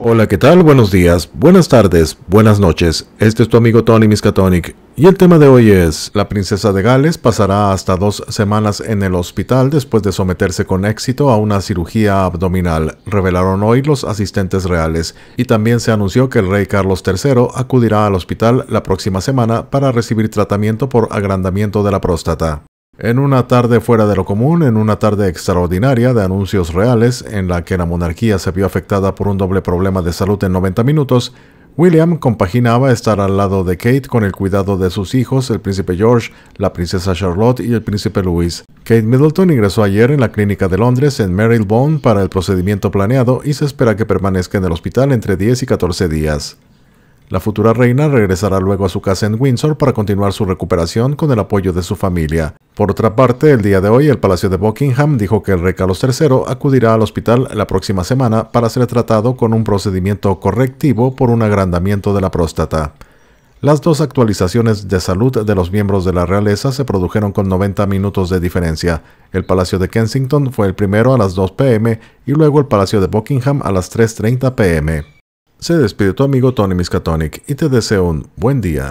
Hola, ¿qué tal? Buenos días, buenas tardes, buenas noches. Este es tu amigo Tony Miskatonic y el tema de hoy es, la princesa de Gales pasará hasta dos semanas en el hospital después de someterse con éxito a una cirugía abdominal, revelaron hoy los asistentes reales, y también se anunció que el rey Carlos III acudirá al hospital la próxima semana para recibir tratamiento por agrandamiento de la próstata. En una tarde fuera de lo común, en una tarde extraordinaria de anuncios reales, en la que la monarquía se vio afectada por un doble problema de salud en 90 minutos, William compaginaba estar al lado de Kate con el cuidado de sus hijos, el príncipe George, la princesa Charlotte y el príncipe Louis. Kate Middleton ingresó ayer en la clínica de Londres en Marylebone para el procedimiento planeado y se espera que permanezca en el hospital entre 10 y 14 días. La futura reina regresará luego a su casa en Windsor para continuar su recuperación con el apoyo de su familia. Por otra parte, el día de hoy el Palacio de Buckingham dijo que el rey Carlos III acudirá al hospital la próxima semana para ser tratado con un procedimiento correctivo por un agrandamiento de la próstata. Las dos actualizaciones de salud de los miembros de la realeza se produjeron con 90 minutos de diferencia. El Palacio de Kensington fue el primero a las 2 pm y luego el Palacio de Buckingham a las 3.30 pm. Se despide tu amigo Tony Miskatonic y te deseo un buen día.